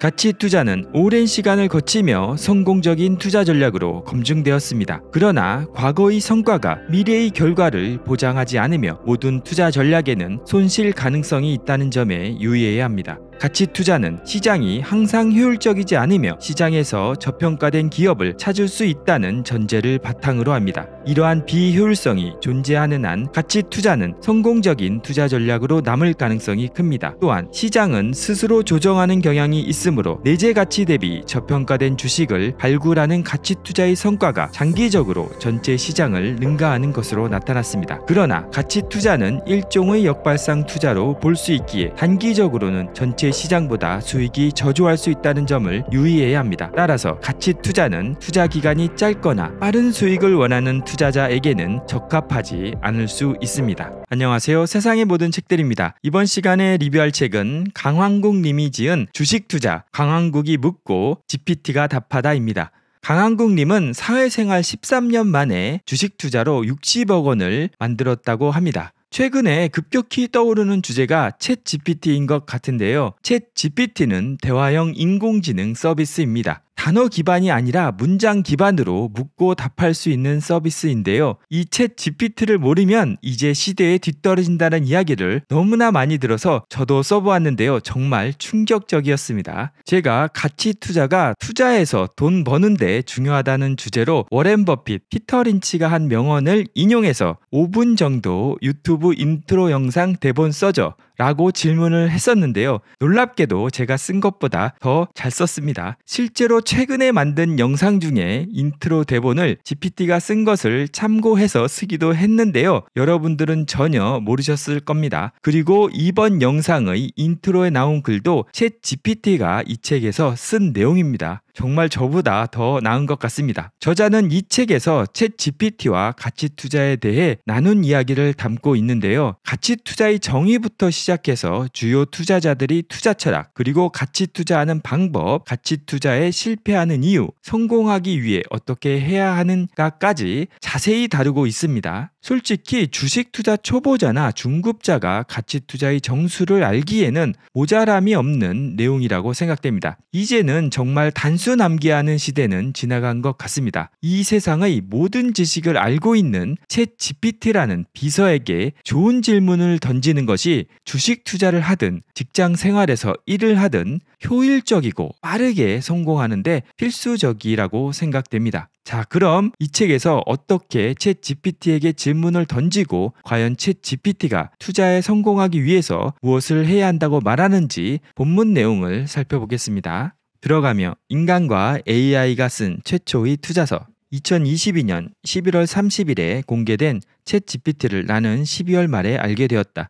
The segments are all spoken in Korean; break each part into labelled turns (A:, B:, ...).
A: 가치 투자는 오랜 시간을 거치며 성공적인 투자 전략으로 검증되었습니다. 그러나 과거의 성과가 미래의 결과를 보장하지 않으며 모든 투자 전략에는 손실 가능성이 있다는 점에 유의해야 합니다. 가치 투자는 시장이 항상 효율적이지 않으며 시장에서 저평가된 기업을 찾을 수 있다는 전제를 바탕으로 합니다. 이러한 비효율성이 존재하는 한 가치 투자는 성공적인 투자 전략으로 남을 가능성이 큽니다. 또한 시장은 스스로 조정하는 경향이 있으므로 내재 가치 대비 저평가된 주식을 발굴하는 가치 투자의 성과가 장기적으로 전체 시장을 능가하는 것으로 나타났습니다. 그러나 가치 투자는 일종의 역발상 투자로 볼 수 있기에 단기적으로는 전체 시 시장보다 수익이 저조할 수 있다는 점을 유의해야 합니다. 따라서 가치 투자는 투자 기간이 짧거나 빠른 수익을 원하는 투자자에게는 적합하지 않을 수 있습니다. 안녕하세요. 세상의 모든 책들입니다. 이번 시간에 리뷰할 책은 강황국 님이 지은 주식 투자 강황국이 묻고 GPT가 답하다입니다. 강한국님은 사회생활 13년 만에 주식 투자로 60억 원을 만들었다고 합니다. 최근에 급격히 떠오르는 주제가 챗 GPT인 것 같은데요. 챗 GPT는 대화형 인공지능 서비스입니다. 단어 기반이 아니라 문장 기반으로 묻고 답할 수 있는 서비스인데요. 이챗 GPT를 모르면 이제 시대에 뒤떨어진다는 이야기를 너무나 많이 들어서 저도 써보았는데요. 정말 충격적이었습니다. 제가 가치 투자가 투자해서 돈 버는데 중요하다는 주제로 워렌 버핏, 피터 린치가 한 명언을 인용해서 5분 정도 유튜브 인트로 영상 대본 써져 라고 질문을 했었는데요. 놀랍게도 제가 쓴 것보다 더 잘 썼습니다. 실제로 최근에 만든 영상 중에 인트로 대본을 GPT가 쓴 것을 참고해서 쓰기도 했는데요. 여러분들은 전혀 모르셨을 겁니다. 그리고 이번 영상의 인트로에 나온 글도 챗 GPT가 이 책에서 쓴 내용입니다. 정말 저보다 더 나은 것 같습니다. 저자는 이 책에서 챗 GPT와 가치 투자에 대해 나눈 이야기를 담고 있는데요. 가치 투자의 정의부터 시작해서 주요 투자자들이 투자 철학, 그리고 가치 투자하는 방법, 가치 투자에 실패하는 이유, 성공하기 위해 어떻게 해야 하는가까지 자세히 다루고 있습니다. 솔직히 주식 투자 초보자나 중급자가 가치 투자의 정수를 알기에는 모자람이 없는 내용이라고 생각됩니다. 이제는 정말 단순 암기하는 시대는 지나간 것 같습니다. 이 세상의 모든 지식을 알고 있는 챗 GPT라는 비서에게 좋은 질문을 던지는 것이 주식 투자를 하든 직장 생활에서 일을 하든 효율적이고 빠르게 성공하는데 필수적이라고 생각됩니다. 자, 그럼 이 책에서 어떻게 챗 GPT에게 질문을 던지고 과연 챗 GPT가 투자에 성공하기 위해서 무엇을 해야 한다고 말하는지 본문 내용을 살펴보겠습니다. 들어가며 인간과 AI가 쓴 최초의 투자서 2022년 11월 30일에 공개된 챗 GPT를 나는 12월 말에 알게 되었다.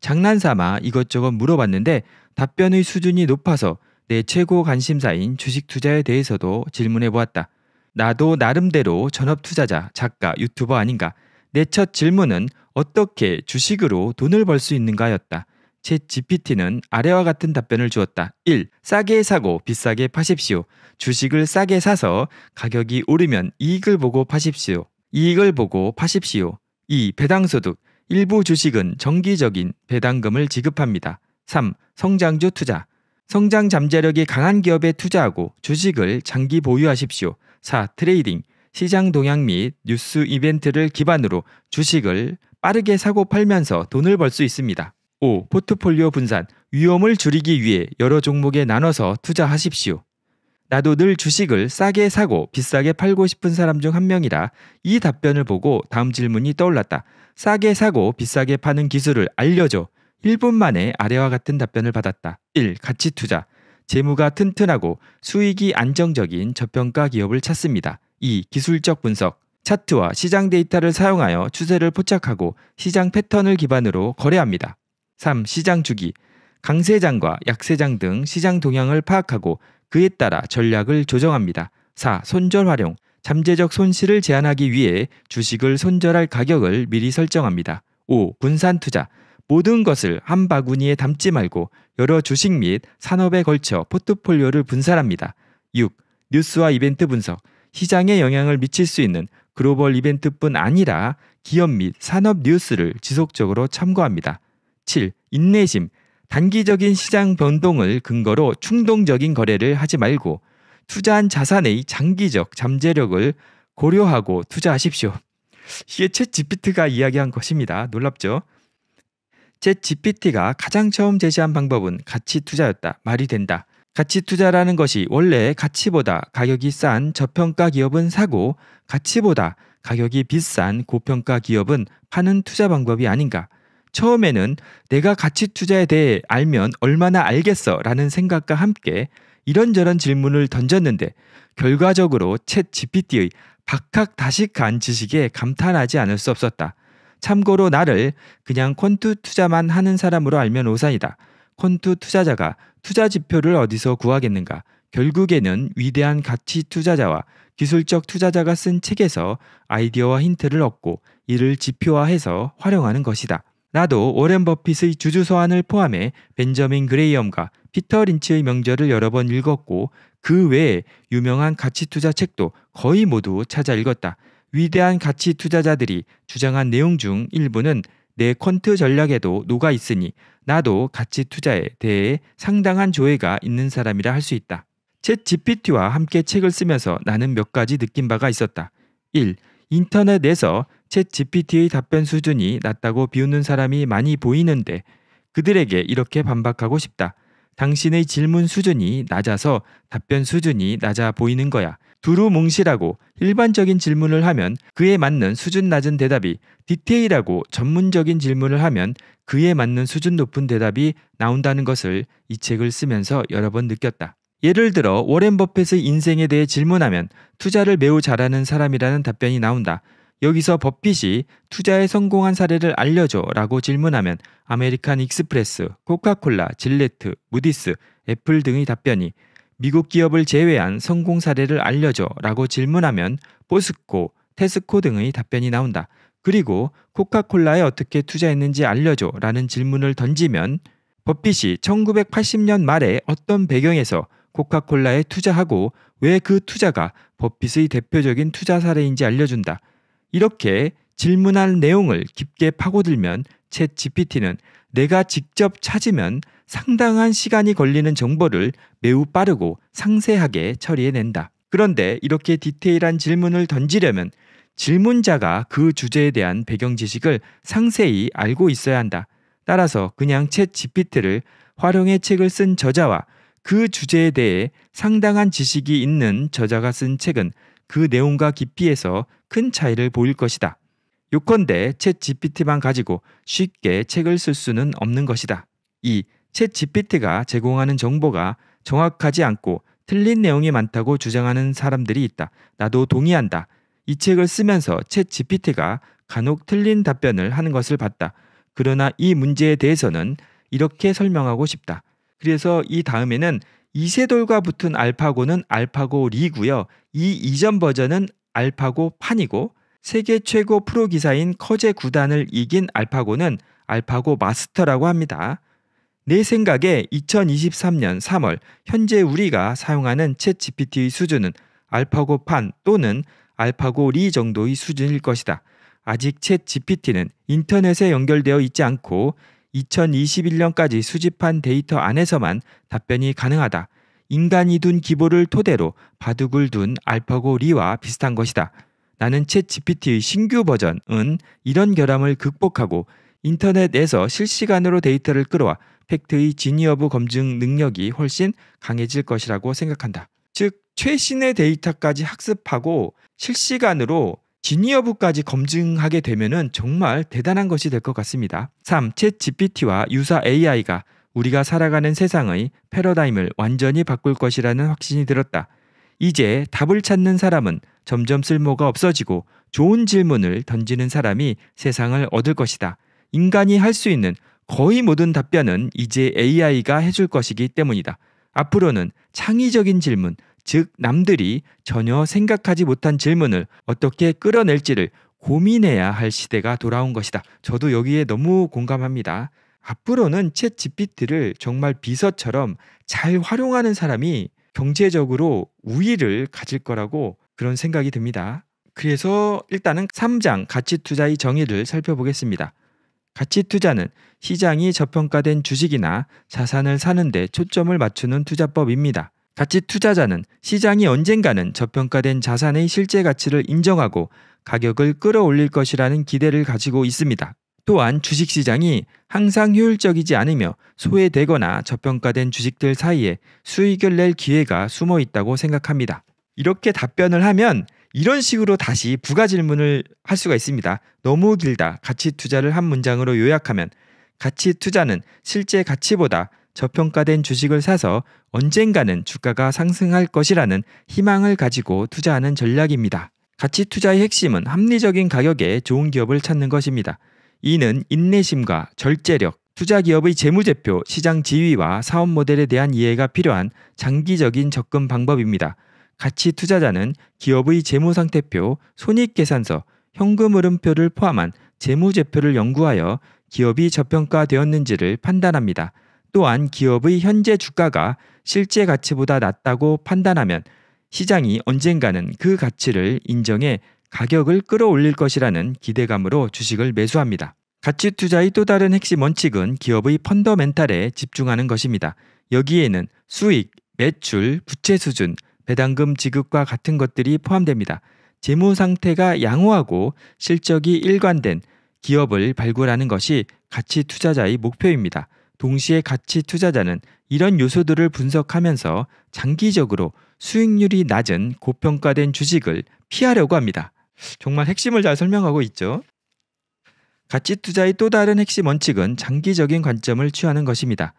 A: 장난삼아 이것저것 물어봤는데 답변의 수준이 높아서 내 최고 관심사인 주식 투자에 대해서도 질문해 보았다. 나도 나름대로 전업 투자자, 작가, 유튜버 아닌가. 내 첫 질문은 어떻게 주식으로 돈을 벌 수 있는가였다. 채 GPT는 아래와 같은 답변을 주었다. 1. 싸게 사고 비싸게 파십시오. 주식을 싸게 사서 가격이 오르면 이익을 보고 파십시오. 이익을 보고 파십시오. 2. 배당소득. 일부 주식은 정기적인 배당금을 지급합니다. 3. 성장주 투자. 성장 잠재력이 강한 기업에 투자하고 주식을 장기 보유하십시오. 4. 트레이딩. 시장 동향 및 뉴스 이벤트를 기반으로 주식을 빠르게 사고 팔면서 돈을 벌 수 있습니다. 5. 포트폴리오 분산. 위험을 줄이기 위해 여러 종목에 나눠서 투자하십시오. 나도 늘 주식을 싸게 사고 비싸게 팔고 싶은 사람 중 한 명이라 이 답변을 보고 다음 질문이 떠올랐다. 싸게 사고 비싸게 파는 기술을 알려줘. 1분 만에 아래와 같은 답변을 받았다. 1. 가치 투자. 재무가 튼튼하고 수익이 안정적인 저평가 기업을 찾습니다. 2. 기술적 분석. 차트와 시장 데이터를 사용하여 추세를 포착하고 시장 패턴을 기반으로 거래합니다. 3. 시장 주기. 강세장과 약세장 등 시장 동향을 파악하고 그에 따라 전략을 조정합니다. 4. 손절 활용. 잠재적 손실을 제한하기 위해 주식을 손절할 가격을 미리 설정합니다. 5. 분산 투자. 모든 것을 한 바구니에 담지 말고 여러 주식 및 산업에 걸쳐 포트폴리오를 분산합니다. 6. 뉴스와 이벤트 분석. 시장에 영향을 미칠 수 있는 글로벌 이벤트뿐 아니라 기업 및 산업 뉴스를 지속적으로 참고합니다. 7. 인내심. 단기적인 시장 변동을 근거로 충동적인 거래를 하지 말고 투자한 자산의 장기적 잠재력을 고려하고 투자하십시오. 이게 챗 GPT가 이야기한 것입니다. 놀랍죠? 제 GPT가 가장 처음 제시한 방법은 가치 투자였다. 말이 된다. 가치 투자라는 것이 원래 가치보다 가격이 싼 저평가 기업은 사고 가치보다 가격이 비싼 고평가 기업은 파는 투자 방법이 아닌가. 처음에는 내가 가치 투자에 대해 알면 얼마나 알겠어 라는 생각과 함께 이런저런 질문을 던졌는데 결과적으로 챗 GPT의 박학다식한 지식에 감탄하지 않을 수 없었다. 참고로 나를 그냥 콘투 투자만 하는 사람으로 알면 오산이다. 콘투 투자자가 투자 지표를 어디서 구하겠는가? 결국에는 위대한 가치 투자자와 기술적 투자자가 쓴 책에서 아이디어와 힌트를 얻고 이를 지표화해서 활용하는 것이다. 나도 오렌 버핏의 주주 소환을 포함해 벤저민 그레이엄과 피터 린치의 명절을 여러 번 읽었고 그 외에 유명한 가치 투자 책도 거의 모두 찾아 읽었다. 위대한 가치 투자자들이 주장한 내용 중 일부는 내 퀀트 전략에도 녹아 있으니 나도 가치 투자에 대해 상당한 조회가 있는 사람이라 할 수 있다. 챗 GPT와 함께 책을 쓰면서 나는 몇 가지 느낀 바가 있었다. 1. 인터넷에서 챗 GPT의 답변 수준이 낮다고 비웃는 사람이 많이 보이는데 그들에게 이렇게 반박하고 싶다. 당신의 질문 수준이 낮아서 답변 수준이 낮아 보이는 거야. 두루뭉실하고 일반적인 질문을 하면 그에 맞는 수준 낮은 대답이 디테일하고 전문적인 질문을 하면 그에 맞는 수준 높은 대답이 나온다는 것을 이 책을 쓰면서 여러 번 느꼈다. 예를 들어 워렌 버핏의 인생에 대해 질문하면 투자를 매우 잘하는 사람이라는 답변이 나온다. 여기서 버핏이 투자에 성공한 사례를 알려줘 라고 질문하면 아메리칸 익스프레스, 코카콜라, 질레트, 무디스, 애플 등의 답변이 미국 기업을 제외한 성공 사례를 알려줘 라고 질문하면 포스코, 테스코 등의 답변이 나온다. 그리고 코카콜라에 어떻게 투자했는지 알려줘 라는 질문을 던지면 버핏이 1980년 말에 어떤 배경에서 코카콜라에 투자하고 왜 그 투자가 버핏의 대표적인 투자 사례인지 알려준다. 이렇게 질문할 내용을 깊게 파고들면 챗 GPT는 내가 직접 찾으면 상당한 시간이 걸리는 정보를 매우 빠르고 상세하게 처리해낸다. 그런데 이렇게 디테일한 질문을 던지려면 질문자가 그 주제에 대한 배경 지식을 상세히 알고 있어야 한다. 따라서 그냥 챗 GPT를 활용해 책을 쓴 저자와 그 주제에 대해 상당한 지식이 있는 저자가 쓴 책은 그 내용과 깊이에서 큰 차이를 보일 것이다. 요컨대 챗 GPT만 가지고 쉽게 책을 쓸 수는 없는 것이다. 이챗 GPT가 제공하는 정보가 정확하지 않고 틀린 내용이 많다고 주장하는 사람들이 있다. 나도 동의한다. 이 책을 쓰면서 챗 GPT가 간혹 틀린 답변을 하는 것을 봤다. 그러나 이 문제에 대해서는 이렇게 설명하고 싶다. 그래서 이 다음에는 이세돌과 붙은 알파고는 알파고 리고요. 이 이전 버전은 알파고 판이고 세계 최고 프로 기사인 커제 구단을 이긴 알파고는 알파고 마스터라고 합니다. 내 생각에 2023년 3월 현재 우리가 사용하는 챗 GPT의 수준은 알파고 판 또는 알파고 리 정도의 수준일 것이다. 아직 챗 GPT는 인터넷에 연결되어 있지 않고 2021년까지 수집한 데이터 안에서만 답변이 가능하다. 인간이 둔 기보를 토대로 바둑을 둔 알파고 리와 비슷한 것이다. 나는 챗 GPT의 신규 버전은 이런 결함을 극복하고 인터넷에서 실시간으로 데이터를 끌어와 팩트의 진위 여부 검증 능력이 훨씬 강해질 것이라고 생각한다. 즉 최신의 데이터까지 학습하고 실시간으로 진위 여부까지 검증하게 되면 정말 대단한 것이 될 것 같습니다. 3. 챗 GPT와 유사 AI가 우리가 살아가는 세상의 패러다임을 완전히 바꿀 것이라는 확신이 들었다. 이제 답을 찾는 사람은 점점 쓸모가 없어지고 좋은 질문을 던지는 사람이 세상을 얻을 것이다. 인간이 할 수 있는 거의 모든 답변은 이제 AI가 해줄 것이기 때문이다. 앞으로는 창의적인 질문, 즉 남들이 전혀 생각하지 못한 질문을 어떻게 끌어낼지를 고민해야 할 시대가 돌아온 것이다. 저도 여기에 너무 공감합니다. 앞으로는 챗 GPT를 정말 비서처럼 잘 활용하는 사람이 경제적으로 우위를 가질 거라고 그런 생각이 듭니다. 그래서 일단은 3장 가치 투자의 정의를 살펴보겠습니다. 가치 투자는 시장이 저평가된 주식이나 자산을 사는데 초점을 맞추는 투자법입니다. 가치 투자자는 시장이 언젠가는 저평가된 자산의 실제 가치를 인정하고 가격을 끌어올릴 것이라는 기대를 가지고 있습니다. 또한 주식시장이 항상 효율적이지 않으며 소외되거나 저평가된 주식들 사이에 수익을 낼 기회가 숨어 있다고 생각합니다. 이렇게 답변을 하면 이런 식으로 다시 부가 질문을 할 수가 있습니다. 너무 길다. 가치 투자를 한 문장으로 요약하면 가치 투자는 실제 가치보다 저평가된 주식을 사서 언젠가는 주가가 상승할 것이라는 희망을 가지고 투자하는 전략입니다. 가치 투자의 핵심은 합리적인 가격에 좋은 기업을 찾는 것입니다. 이는 인내심과 절제력, 투자 기업의 재무제표, 시장 지위와 사업 모델에 대한 이해가 필요한 장기적인 접근 방법입니다. 가치 투자자는 기업의 재무상태표, 손익계산서, 현금 흐름표를 포함한 재무제표를 연구하여 기업이 저평가되었는지를 판단합니다. 또한 기업의 현재 주가가 실제 가치보다 낮다고 판단하면 시장이 언젠가는 그 가치를 인정해 가격을 끌어올릴 것이라는 기대감으로 주식을 매수합니다. 가치 투자의 또 다른 핵심 원칙은 기업의 펀더멘탈에 집중하는 것입니다. 여기에는 수익, 매출, 부채 수준, 배당금 지급과 같은 것들이 포함됩니다. 재무 상태가 양호하고 실적이 일관된 기업을 발굴하는 것이 가치 투자자의 목표입니다. 동시에 가치 투자자는 이런 요소들을 분석하면서 장기적으로 수익률이 낮은 고평가된 주식을 피하려고 합니다. 정말 핵심을 잘 설명하고 있죠. 가치 투자의 또 다른 핵심 원칙은 장기적인 관점을 취하는 것입니다.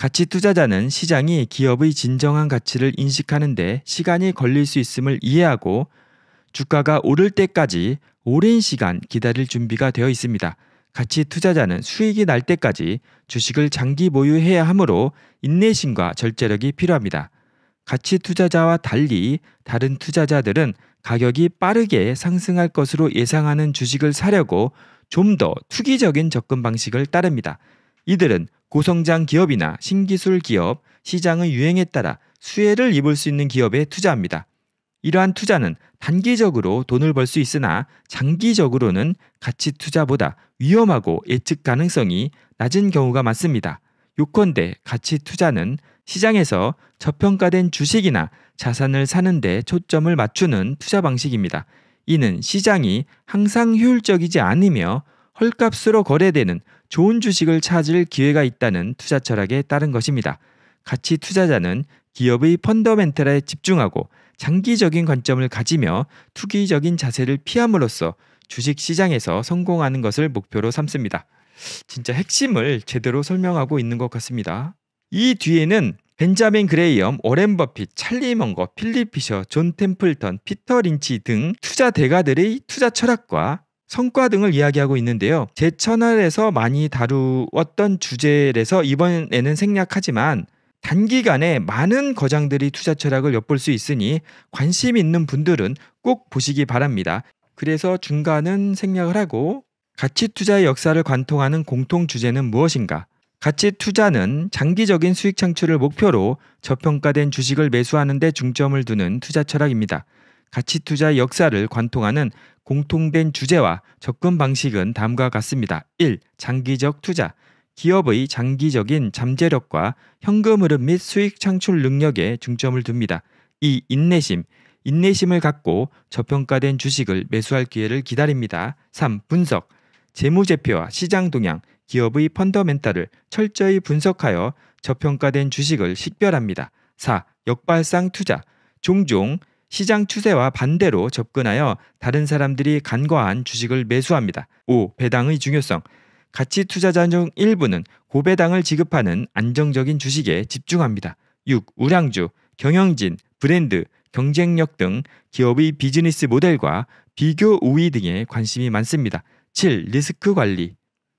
A: 가치 투자자는 시장이 기업의 진정한 가치를 인식하는데 시간이 걸릴 수 있음을 이해하고 주가가 오를 때까지 오랜 시간 기다릴 준비가 되어 있습니다. 가치 투자자는 수익이 날 때까지 주식을 장기 보유해야 하므로 인내심과 절제력이 필요합니다. 가치 투자자와 달리 다른 투자자들은 가격이 빠르게 상승할 것으로 예상하는 주식을 사려고 좀 더 투기적인 접근 방식을 따릅니다. 이들은 고성장 기업이나 신기술 기업, 시장의 유행에 따라 수혜를 입을 수 있는 기업에 투자합니다. 이러한 투자는 단기적으로 돈을 벌 수 있으나 장기적으로는 가치 투자보다 위험하고 예측 가능성이 낮은 경우가 많습니다. 요건데 가치 투자는 시장에서 저평가된 주식이나 자산을 사는데 초점을 맞추는 투자 방식입니다. 이는 시장이 항상 효율적이지 않으며 헐값으로 거래되는 좋은 주식을 찾을 기회가 있다는 투자 철학에 따른 것입니다. 가치 투자자는 기업의 펀더멘털에 집중하고 장기적인 관점을 가지며 투기적인 자세를 피함으로써 주식 시장에서 성공하는 것을 목표로 삼습니다. 진짜 핵심을 제대로 설명하고 있는 것 같습니다. 이 뒤에는 벤자민 그레이엄, 오렌 버핏, 찰리 먼거, 필립 피셔, 존 템플턴, 피터 린치 등 투자 대가들의 투자 철학과 성과 등을 이야기하고 있는데요. 제 채널에서 많이 다루었던 주제에서 이번에는 생략하지만 단기간에 많은 거장들이 투자 철학을 엿볼 수 있으니 관심 있는 분들은 꼭 보시기 바랍니다. 그래서 중간은 생략을 하고 가치 투자의 역사를 관통하는 공통 주제는 무엇인가? 가치 투자는 장기적인 수익 창출을 목표로 저평가된 주식을 매수하는 데 중점을 두는 투자 철학입니다. 가치투자 역사를 관통하는 공통된 주제와 접근 방식은 다음과 같습니다. 1. 장기적 투자. 기업의 장기적인 잠재력과 현금 흐름 및 수익 창출 능력에 중점을 둡니다. 2. 인내심. 인내심을 갖고 저평가된 주식을 매수할 기회를 기다립니다. 3. 분석. 재무제표와 시장 동향, 기업의 펀더멘탈을 철저히 분석하여 저평가된 주식을 식별합니다. 4. 역발상 투자. 종종 시장 추세와 반대로 접근하여 다른 사람들이 간과한 주식을 매수합니다. 5. 배당의 중요성. 가치 투자자 중 일부는 고배당을 지급하는 안정적인 주식에 집중합니다. 6. 우량주, 경영진, 브랜드, 경쟁력 등 기업의 비즈니스 모델과 비교 우위 등에 관심이 많습니다. 7. 리스크 관리.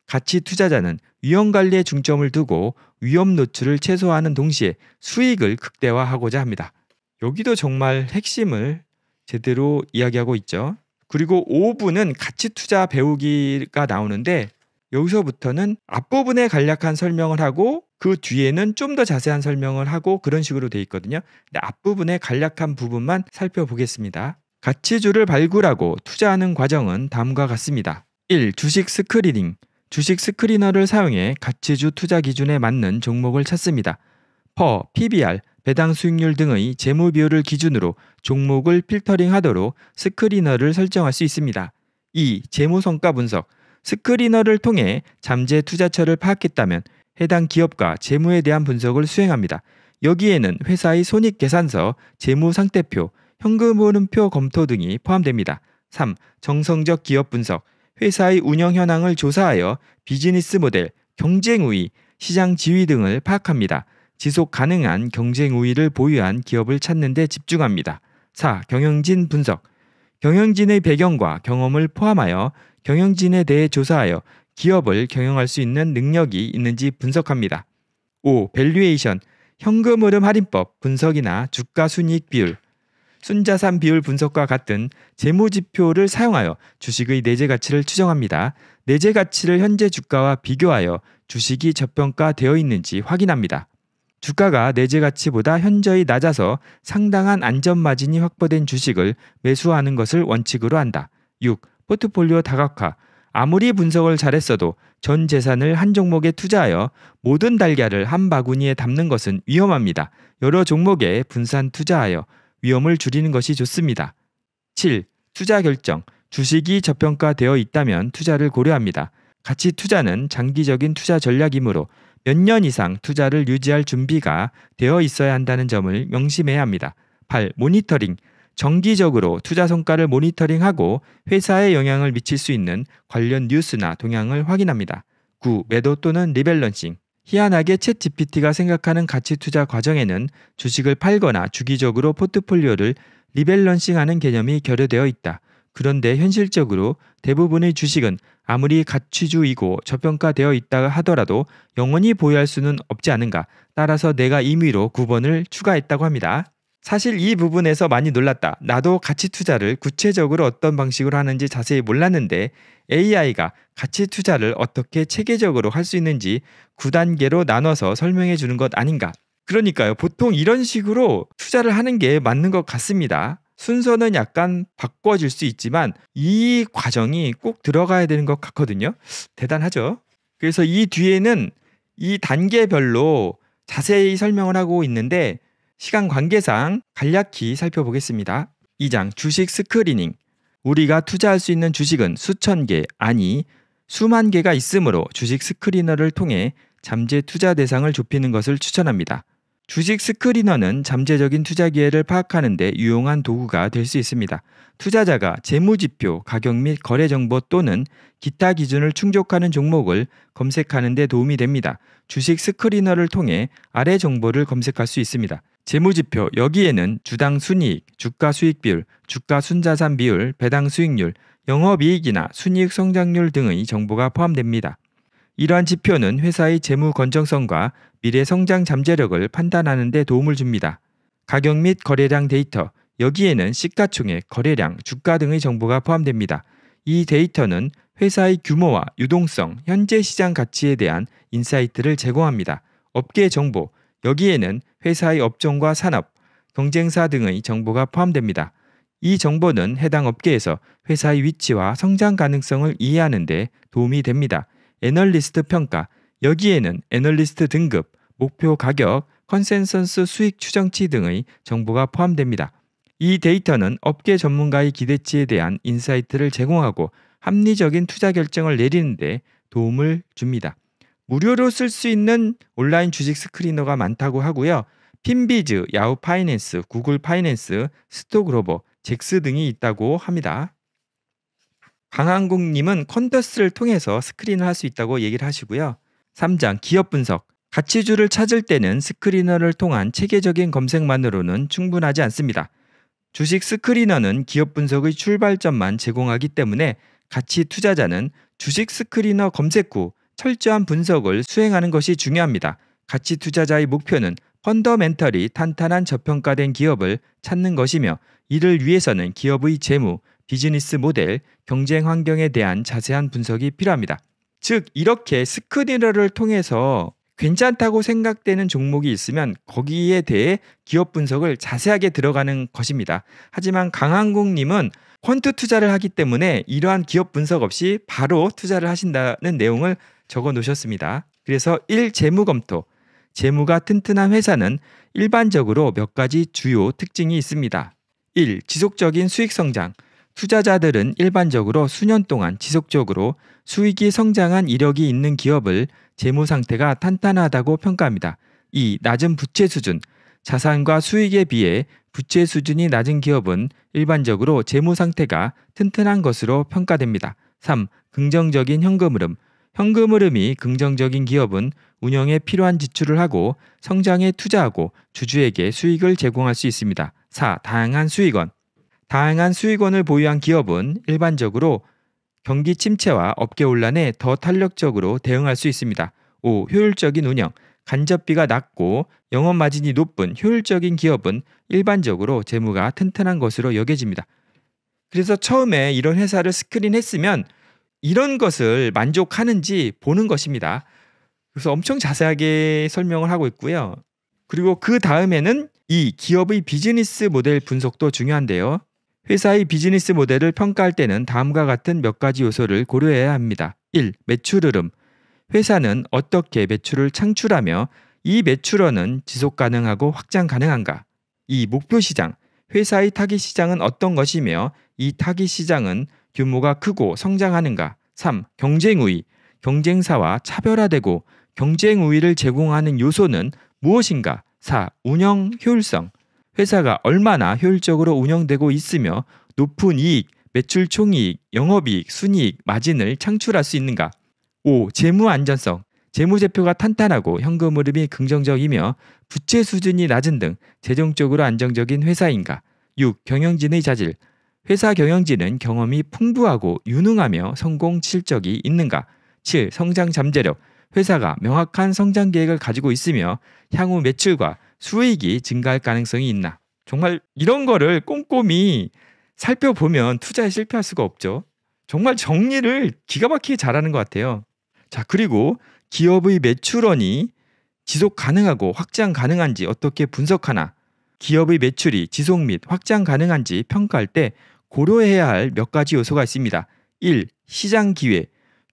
A: 가치 투자자는 위험 관리에 중점을 두고 위험 노출을 최소화하는 동시에 수익을 극대화하고자 합니다. 여기도 정말 핵심을 제대로 이야기하고 있죠. 그리고 5부는 가치 투자 배우기가 나오는데 여기서부터는 앞부분에 간략한 설명을 하고 그 뒤에는 좀 더 자세한 설명을 하고 그런 식으로 돼 있거든요. 근데 앞부분에 간략한 부분만 살펴보겠습니다. 가치주를 발굴하고 투자하는 과정은 다음과 같습니다. 1. 주식 스크리닝. 주식 스크리너를 사용해 가치주 투자 기준에 맞는 종목을 찾습니다. 퍼, PBR, 배당 수익률 등의 재무 비율을 기준으로 종목을 필터링하도록 스크리너를 설정할 수 있습니다. 2. 재무 성과 분석. 스크리너를 통해 잠재 투자처를 파악했다면 해당 기업과 재무에 대한 분석을 수행합니다. 여기에는 회사의 손익 계산서, 재무 상태표, 현금 흐름표 검토 등이 포함됩니다. 3. 정성적 기업 분석. 회사의 운영 현황을 조사하여 비즈니스 모델, 경쟁 우위, 시장 지위 등을 파악합니다. 지속 가능한 경쟁 우위를 보유한 기업을 찾는 데 집중합니다. 4. 경영진 분석. 경영진의 배경과 경험을 포함하여 경영진에 대해 조사하여 기업을 경영할 수 있는 능력이 있는지 분석합니다. 5. 밸류에이션. 현금 흐름 할인법 분석이나 주가 순익 비율, 순자산 비율 분석과 같은 재무 지표를 사용하여 주식의 내재 가치를 추정합니다. 내재 가치를 현재 주가와 비교하여 주식이 저평가되어 있는지 확인합니다. 주가가 내재 가치보다 현저히 낮아서 상당한 안전 마진이 확보된 주식을 매수하는 것을 원칙으로 한다. 6. 포트폴리오 다각화. 아무리 분석을 잘했어도 전 재산을 한 종목에 투자하여 모든 달걀을 한 바구니에 담는 것은 위험합니다. 여러 종목에 분산 투자하여 위험을 줄이는 것이 좋습니다. 7. 투자 결정. 주식이 저평가되어 있다면 투자를 고려합니다. 가치 투자는 장기적인 투자 전략이므로 몇년 이상 투자를 유지할 준비가 되어 있어야 한다는 점을 명심해야 합니다. 8. 모니터링. 정기적으로 투자 성과를 모니터링하고 회사에 영향을 미칠 수 있는 관련 뉴스나 동향을 확인합니다. 9. 매도 또는 리밸런싱. 희한하게 챗 GPT가 생각하는 가치 투자 과정에는 주식을 팔거나 주기적으로 포트폴리오를 리밸런싱하는 개념이 결여되어 있다. 그런데 현실적으로 대부분의 주식은 아무리 가치주이고 저평가되어 있다 하더라도 영원히 보유할 수는 없지 않은가. 따라서 내가 임의로 9번을 추가했다고 합니다. 사실 이 부분에서 많이 놀랐다. 나도 가치 투자를 구체적으로 어떤 방식으로 하는지 자세히 몰랐는데 AI가 가치 투자를 어떻게 체계적으로 할 수 있는지 9단계로 나눠서 설명해 주는 것 아닌가. 그러니까요. 보통 이런 식으로 투자를 하는 게 맞는 것 같습니다. 순서는 약간 바꿔질 수 있지만 이 과정이 꼭 들어가야 되는 것 같거든요. 대단하죠. 그래서 이 뒤에는 이 단계별로 자세히 설명을 하고 있는데 시간 관계상 간략히 살펴보겠습니다. 2장 주식 스크리닝. 우리가 투자할 수 있는 주식은 수천 개, 아니 수만 개가 있으므로 주식 스크리너를 통해 잠재 투자 대상을 좁히는 것을 추천합니다. 주식 스크리너는 잠재적인 투자 기회를 파악하는 데 유용한 도구가 될 수 있습니다. 투자자가 재무지표, 가격 및 거래 정보 또는 기타 기준을 충족하는 종목을 검색하는 데 도움이 됩니다. 주식 스크리너를 통해 아래 정보를 검색할 수 있습니다. 재무지표 여기에는 주당 순이익, 주가 수익 비율, 주가 순자산 비율, 배당 수익률, 영업이익이나 순이익 성장률 등의 정보가 포함됩니다. 이러한 지표는 회사의 재무 건정성과 미래 성장 잠재력을 판단하는 데 도움을 줍니다. 가격 및 거래량 데이터, 여기에는 시가총액, 거래량, 주가 등의 정보가 포함됩니다. 이 데이터는 회사의 규모와 유동성, 현재 시장 가치에 대한 인사이트를 제공합니다. 업계 정보, 여기에는 회사의 업종과 산업, 경쟁사 등의 정보가 포함됩니다. 이 정보는 해당 업계에서 회사의 위치와 성장 가능성을 이해하는 데 도움이 됩니다. 애널리스트 평가, 여기에는 애널리스트 등급, 목표 가격, 컨센서스 수익 추정치 등의 정보가 포함됩니다. 이 데이터는 업계 전문가의 기대치에 대한 인사이트를 제공하고 합리적인 투자 결정을 내리는데 도움을 줍니다. 무료로 쓸 수 있는 온라인 주식 스크리너가 많다고 하고요. 핀비즈, 야후 파이낸스, 구글 파이낸스, 스톡로버, 잭스 등이 있다고 합니다. 강한국님은컨더스를 통해서 스크린을 할 수 있다고 얘기를 하시고요. 3장 기업 분석. 가치주를 찾을 때는 스크리너를 통한 체계적인 검색만으로는 충분하지 않습니다. 주식 스크리너는 기업 분석의 출발점만 제공하기 때문에 가치 투자자는 주식 스크리너 검색 후 철저한 분석을 수행하는 것이 중요합니다. 가치 투자자의 목표는 펀더멘털이 탄탄한 저평가된 기업을 찾는 것이며 이를 위해서는 기업의 재무, 비즈니스 모델, 경쟁 환경에 대한 자세한 분석이 필요합니다. 즉, 이렇게 스크디러를 통해서 괜찮다고 생각되는 종목이 있으면 거기에 대해 기업 분석을 자세하게 들어가는 것입니다. 하지만 강한국님은 퀀트 투자를 하기 때문에 이러한 기업 분석 없이 바로 투자를 하신다는 내용을 적어 놓으셨습니다. 그래서 1. 재무 검토. 재무가 튼튼한 회사는 일반적으로 몇 가지 주요 특징이 있습니다. 1. 지속적인 수익 성장. 투자자들은 일반적으로 수년 동안 지속적으로 수익이 성장한 이력이 있는 기업을 재무 상태가 탄탄하다고 평가합니다. 이 낮은 부채 수준, 자산과 수익에 비해 부채 수준이 낮은 기업은 일반적으로 재무 상태가 튼튼한 것으로 평가됩니다. 3. 긍정적인 현금 흐름. 현금 흐름이 긍정적인 기업은 운영에 필요한 지출을 하고 성장에 투자하고 주주에게 수익을 제공할 수 있습니다. 4. 다양한 수익원. 다양한 수익원을 보유한 기업은 일반적으로 경기 침체와 업계 혼란에 더 탄력적으로 대응할 수 있습니다. 5. 효율적인 운영. 간접비가 낮고 영업 마진이 높은 효율적인 기업은 일반적으로 재무가 튼튼한 것으로 여겨집니다. 그래서 처음에 이런 회사를 스크린했으면 이런 것을 만족하는지 보는 것입니다. 그래서 엄청 자세하게 설명을 하고 있고요. 그리고 그 다음에는 이 기업의 비즈니스 모델 분석도 중요한데요. 회사의 비즈니스 모델을 평가할 때는 다음과 같은 몇 가지 요소를 고려해야 합니다. 1. 매출 흐름. 회사는 어떻게 매출을 창출하며 이 매출원은 지속 가능하고 확장 가능한가? 2. 목표 시장. 회사의 타깃 시장은 어떤 것이며 이 타깃 시장은 규모가 크고 성장하는가? 3. 경쟁 우위. 경쟁사와 차별화되고 경쟁 우위를 제공하는 요소는 무엇인가? 4. 운영 효율성. 회사가 얼마나 효율적으로 운영되고 있으며 높은 이익, 매출 총이익, 영업이익, 순이익, 마진을 창출할 수 있는가. 5. 재무 안전성. 재무제표가 탄탄하고 현금 흐름이 긍정적이며 부채 수준이 낮은 등 재정적으로 안정적인 회사인가. 6. 경영진의 자질. 회사 경영진은 경험이 풍부하고 유능하며 성공 실적이 있는가. 7. 성장 잠재력. 회사가 명확한 성장 계획을 가지고 있으며 향후 매출과 수익이 증가할 가능성이 있나? 정말 이런 거를 꼼꼼히 살펴보면 투자에 실패할 수가 없죠. 정말 정리를 기가 막히게 잘하는 것 같아요. 자, 그리고 기업의 매출원이 지속 가능하고 확장 가능한지 어떻게 분석하나, 기업의 매출이 지속 및 확장 가능한지 평가할 때 고려해야 할 몇 가지 요소가 있습니다. 1. 시장 기회.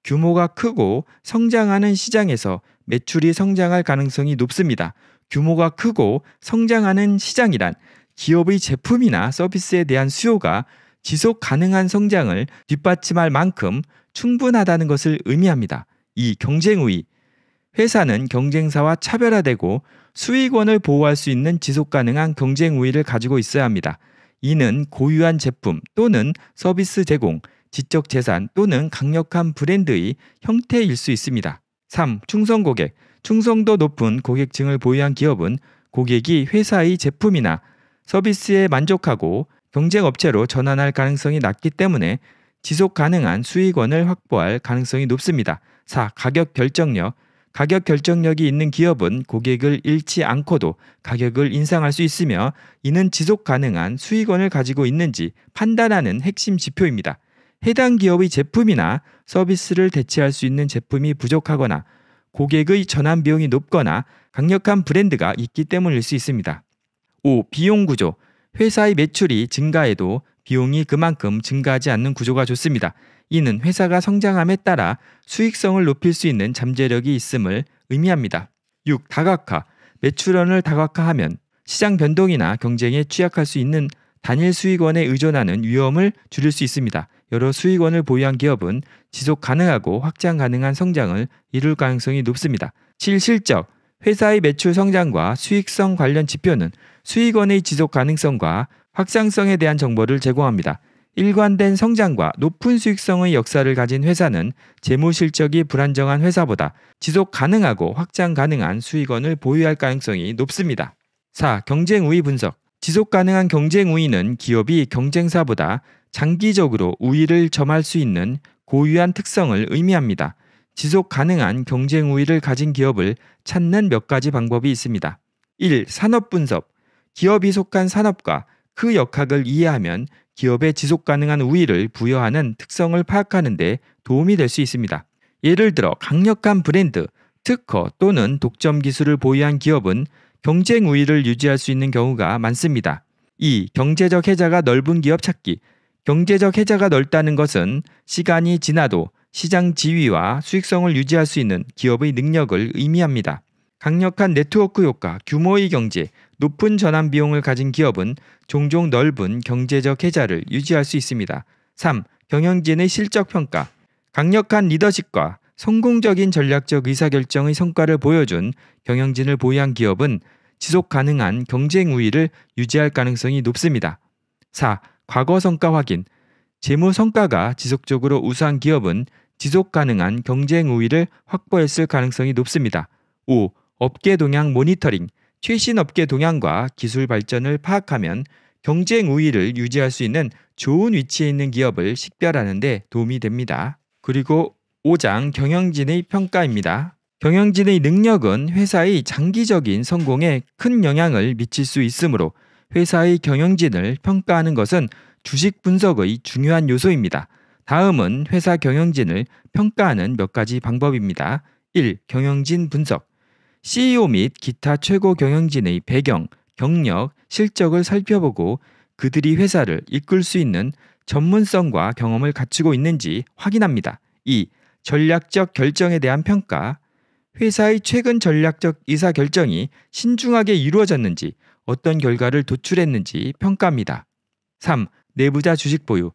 A: 규모가 크고 성장하는 시장에서 매출이 성장할 가능성이 높습니다. 규모가 크고 성장하는 시장이란 기업의 제품이나 서비스에 대한 수요가 지속 가능한 성장을 뒷받침할 만큼 충분하다는 것을 의미합니다. 이 경쟁우위. 회사는 경쟁사와 차별화되고 수익원을 보호할 수 있는 지속 가능한 경쟁 우위를 가지고 있어야 합니다. 이는 고유한 제품 또는 서비스 제공, 지적 재산 또는 강력한 브랜드의 형태일 수 있습니다. 3. 충성 고객. 충성도 높은 고객층을 보유한 기업은 고객이 회사의 제품이나 서비스에 만족하고 경쟁 업체로 전환할 가능성이 낮기 때문에 지속 가능한 수익원을 확보할 가능성이 높습니다. 4. 가격 결정력. 가격 결정력이 있는 기업은 고객을 잃지 않고도 가격을 인상할 수 있으며 이는 지속 가능한 수익원을 가지고 있는지 판단하는 핵심 지표입니다. 해당 기업의 제품이나 서비스를 대체할 수 있는 제품이 부족하거나 고객의 전환 비용이 높거나 강력한 브랜드가 있기 때문일 수 있습니다. 5. 비용 구조. 회사의 매출이 증가해도 비용이 그만큼 증가하지 않는 구조가 좋습니다. 이는 회사가 성장함에 따라 수익성을 높일 수 있는 잠재력이 있음을 의미합니다. 6. 다각화. 매출원을 다각화하면 시장 변동이나 경쟁에 취약할 수 있는 단일 수익원에 의존하는 위험을 줄일 수 있습니다. 여러 수익원을 보유한 기업은 지속 가능하고 확장 가능한 성장을 이룰 가능성이 높습니다. 7. 실적 회사의 매출 성장과 수익성 관련 지표는 수익원의 지속 가능성과 확장성에 대한 정보를 제공합니다. 일관된 성장과 높은 수익성의 역사를 가진 회사는 재무 실적이 불안정한 회사보다 지속 가능하고 확장 가능한 수익원을 보유할 가능성이 높습니다. 4. 경쟁 우위 분석 지속 가능한 경쟁 우위는 기업이 경쟁사보다 장기적으로 우위를 점할 수 있는 고유한 특성을 의미합니다. 지속 가능한 경쟁 우위를 가진 기업을 찾는 몇 가지 방법이 있습니다. 1. 산업 분석. 기업이 속한 산업과 그 역학을 이해하면 기업의 지속 가능한 우위를 부여하는 특성을 파악하는 데 도움이 될 수 있습니다. 예를 들어 강력한 브랜드, 특허 또는 독점 기술을 보유한 기업은 경쟁 우위를 유지할 수 있는 경우가 많습니다. 2. 경제적 해자가 넓은 기업 찾기. 경제적 해자가 넓다는 것은 시간이 지나도 시장 지위와 수익성을 유지할 수 있는 기업의 능력을 의미합니다. 강력한 네트워크 효과, 규모의 경제, 높은 전환 비용을 가진 기업은 종종 넓은 경제적 해자를 유지할 수 있습니다. 3. 경영진의 실적 평가. 강력한 리더십과 성공적인 전략적 의사결정의 성과를 보여준 경영진을 보유한 기업은 지속 가능한 경쟁 우위를 유지할 가능성이 높습니다. 4. 과거 성과 확인, 재무 성과가 지속적으로 우수한 기업은 지속 가능한 경쟁 우위를 확보했을 가능성이 높습니다. 5. 업계 동향 모니터링. 최신 업계 동향과 기술 발전을 파악하면 경쟁 우위를 유지할 수 있는 좋은 위치에 있는 기업을 식별하는 데 도움이 됩니다. 그리고 5장 경영진의 평가입니다. 경영진의 능력은 회사의 장기적인 성공에 큰 영향을 미칠 수 있으므로 회사의 경영진을 평가하는 것은 주식 분석의 중요한 요소입니다. 다음은 회사 경영진을 평가하는 몇 가지 방법입니다. 1. 경영진 분석. CEO 및 기타 최고 경영진의 배경, 경력, 실적을 살펴보고 그들이 회사를 이끌 수 있는 전문성과 경험을 갖추고 있는지 확인합니다. 2. 전략적 결정에 대한 평가. 회사의 최근 전략적 이사 결정이 신중하게 이루어졌는지 어떤 결과를 도출했는지 평가합니다. 3. 내부자 주식 보유.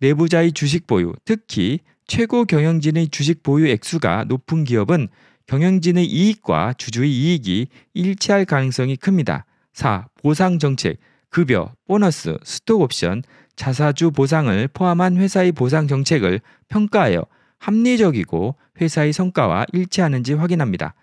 A: 내부자의 주식 보유, 특히 최고 경영진의 주식 보유 액수가 높은 기업은 경영진의 이익과 주주의 이익이 일치할 가능성이 큽니다. 4. 보상 정책, 급여, 보너스, 스톡옵션, 자사주 보상을 포함한 회사의 보상 정책을 평가하여 합리적이고 회사의 성과와 일치하는지 확인합니다.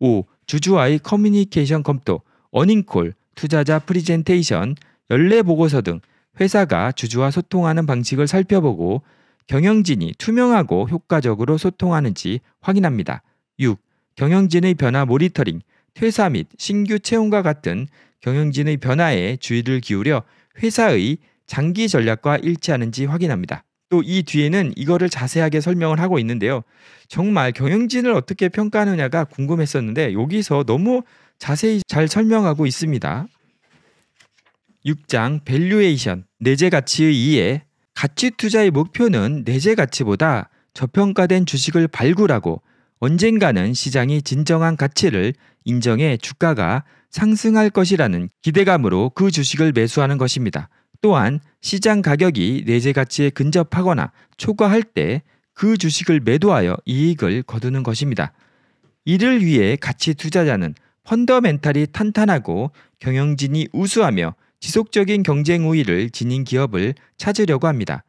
A: 5. 주주와의 커뮤니케이션 검토, 어닝콜, 투자자 프리젠테이션, 연례 보고서 등 회사가 주주와 소통하는 방식을 살펴보고 경영진이 투명하고 효과적으로 소통하는지 확인합니다. 6. 경영진의 변화 모니터링, 퇴사 및 신규 채용과 같은 경영진의 변화에 주의를 기울여 회사의 장기 전략과 일치하는지 확인합니다. 또이 뒤에는 이거를 자세하게 설명을 하고 있는데요. 정말 경영진을 어떻게 평가하느냐가 궁금했었는데 여기서 너무 자세히 잘 설명하고 있습니다. 6장 밸류에이션 내재 가치의 2에 가치 투자의 목표는 내재 가치보다 저평가된 주식을 발굴하고 언젠가는 시장이 진정한 가치를 인정해 주가가 상승할 것이라는 기대감으로 그 주식을 매수하는 것입니다. 또한 시장 가격이 내재 가치에 근접하거나 초과할 때 그 주식을 매도하여 이익을 거두는 것입니다. 이를 위해 가치 투자자는 펀더멘탈이 탄탄하고 경영진이 우수하며 지속적인 경쟁 우위를 지닌 기업을 찾으려고 합니다.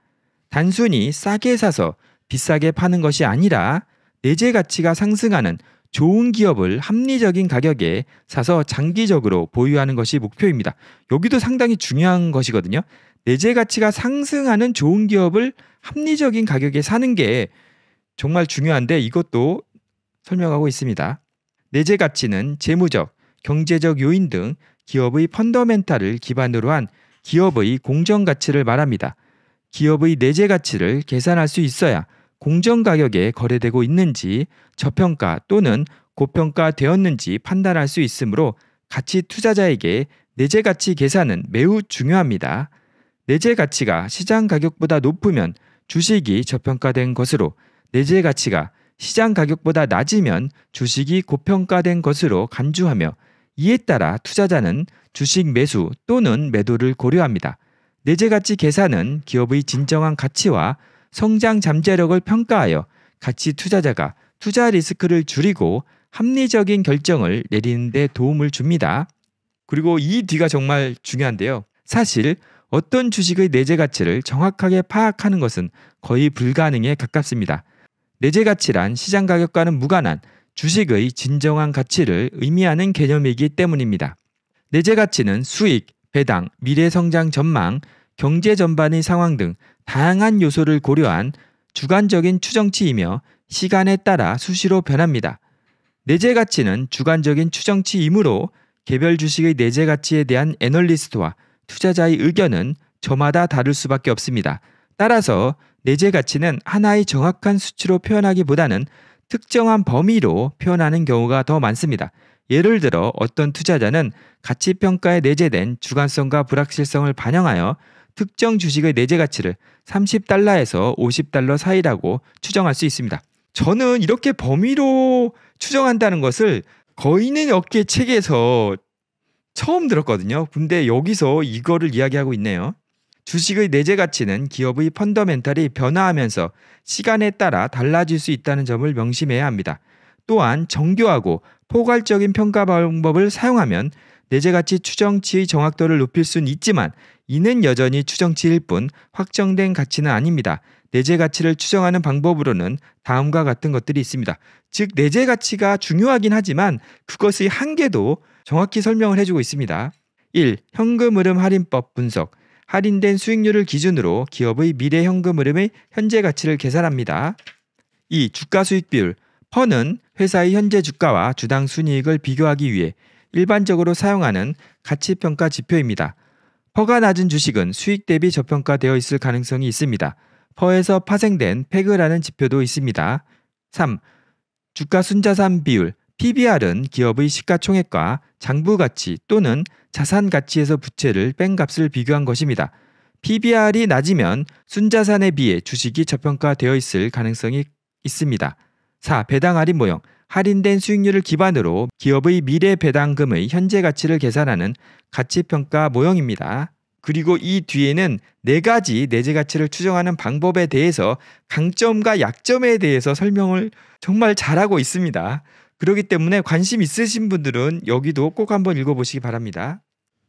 A: 단순히 싸게 사서 비싸게 파는 것이 아니라 내재 가치가 상승하는 좋은 기업을 합리적인 가격에 사서 장기적으로 보유하는 것이 목표입니다. 여기도 상당히 중요한 것이거든요. 내재 가치가 상승하는 좋은 기업을 합리적인 가격에 사는 게 정말 중요한데 이것도 설명하고 있습니다. 내재 가치는 재무적, 경제적 요인 등 기업의 펀더멘탈을 기반으로 한 기업의 공정 가치를 말합니다. 기업의 내재 가치를 계산할 수 있어야 공정 가격에 거래되고 있는지 저평가 또는 고평가되었는지 판단할 수 있으므로 가치 투자자에게 내재 가치 계산은 매우 중요합니다. 내재 가치가 시장 가격보다 높으면 주식이 저평가된 것으로 내재 가치가 시장 가격보다 낮으면 주식이 고평가된 것으로 간주하며 이에 따라 투자자는 주식 매수 또는 매도를 고려합니다. 내재 가치 계산은 기업의 진정한 가치와 성장 잠재력을 평가하여 가치 투자자가 투자 리스크를 줄이고 합리적인 결정을 내리는 데 도움을 줍니다. 그리고 이 뒤가 정말 중요한데요. 사실 어떤 주식의 내재 가치를 정확하게 파악하는 것은 거의 불가능에 가깝습니다. 내재 가치란 시장 가격과는 무관한 주식의 진정한 가치를 의미하는 개념이기 때문입니다. 내재 가치는 수익, 배당, 미래 성장 전망, 경제 전반의 상황 등 다양한 요소를 고려한 주관적인 추정치이며 시간에 따라 수시로 변합니다. 내재 가치는 주관적인 추정치이므로 개별 주식의 내재 가치에 대한 애널리스트와 투자자의 의견은 저마다 다를 수밖에 없습니다. 따라서 내재 가치는 하나의 정확한 수치로 표현하기보다는 특정한 범위로 표현하는 경우가 더 많습니다. 예를 들어 어떤 투자자는 가치평가에 내재된 주관성과 불확실성을 반영하여 특정 주식의 내재 가치를 30달러에서 50달러 사이라고 추정할 수 있습니다. 저는 이렇게 범위로 추정한다는 것을 거인은 업계 책에서 처음 들었거든요. 근데 여기서 이거를 이야기하고 있네요. 주식의 내재 가치는 기업의 펀더멘탈이 변화하면서 시간에 따라 달라질 수 있다는 점을 명심해야 합니다. 또한 정교하고 포괄적인 평가 방법을 사용하면 내재 가치 추정치의 정확도를 높일 수는 있지만 이는 여전히 추정치일 뿐 확정된 가치는 아닙니다. 내재 가치를 추정하는 방법으로는 다음과 같은 것들이 있습니다. 즉 내재 가치가 중요하긴 하지만 그것의 한계도 정확히 설명을 해주고 있습니다. 1. 현금 흐름 할인법 분석. 할인된 수익률을 기준으로 기업의 미래 현금 흐름의 현재 가치를 계산합니다. 2. 주가 수익 비율. 펀은 회사의 현재 주가와 주당 순이익을 비교하기 위해 일반적으로 사용하는 가치평가 지표입니다. 퍼가 낮은 주식은 수익 대비 저평가되어 있을 가능성이 있습니다. 퍼에서 파생된 페그라는 지표도 있습니다. 3. 주가 순자산 비율 PBR은 기업의 시가총액과 장부 가치 또는 자산 가치에서 부채를 뺀 값을 비교한 것입니다. PBR이 낮으면 순자산에 비해 주식이 저평가되어 있을 가능성이 있습니다. 4. 배당 할인 모형 할인된 수익률을 기반으로 기업의 미래 배당금의 현재 가치를 계산하는 가치평가 모형입니다. 그리고 이 뒤에는 네 가지 내재 가치를 추정하는 방법에 대해서 강점과 약점에 대해서 설명을 정말 잘하고 있습니다. 그렇기 때문에 관심 있으신 분들은 여기도 꼭 한번 읽어보시기 바랍니다.